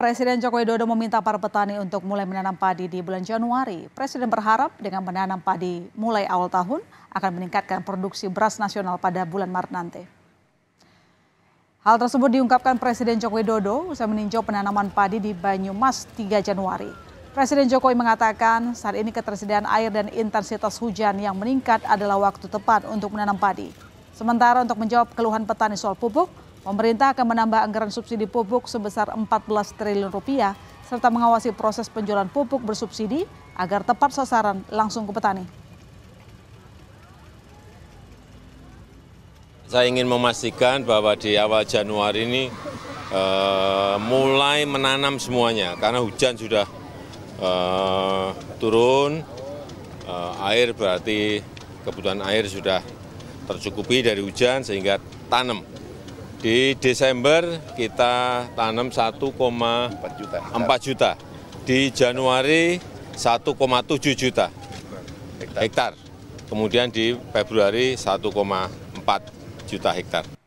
Presiden Joko Widodo meminta para petani untuk mulai menanam padi di bulan Januari. Presiden berharap dengan menanam padi mulai awal tahun akan meningkatkan produksi beras nasional pada bulan Maret nanti. Hal tersebut diungkapkan Presiden Joko Widodo usai meninjau penanaman padi di Banyumas 3 Januari. Presiden Jokowi mengatakan saat ini ketersediaan air dan intensitas hujan yang meningkat adalah waktu tepat untuk menanam padi. Sementara untuk menjawab keluhan petani soal pupuk, Pemerintah akan menambah anggaran subsidi pupuk sebesar 14 triliun rupiah serta mengawasi proses penjualan pupuk bersubsidi agar tepat sasaran langsung ke petani. Saya ingin memastikan bahwa di awal Januari ini uh, mulai menanam semuanya karena hujan sudah uh, turun, uh, air berarti kebutuhan air sudah tercukupi dari hujan sehingga tanam. Di Desember kita tanam 1,4 juta. juta. Di Januari 1,7 juta hektar. Kemudian di Februari 1,4 juta hektar.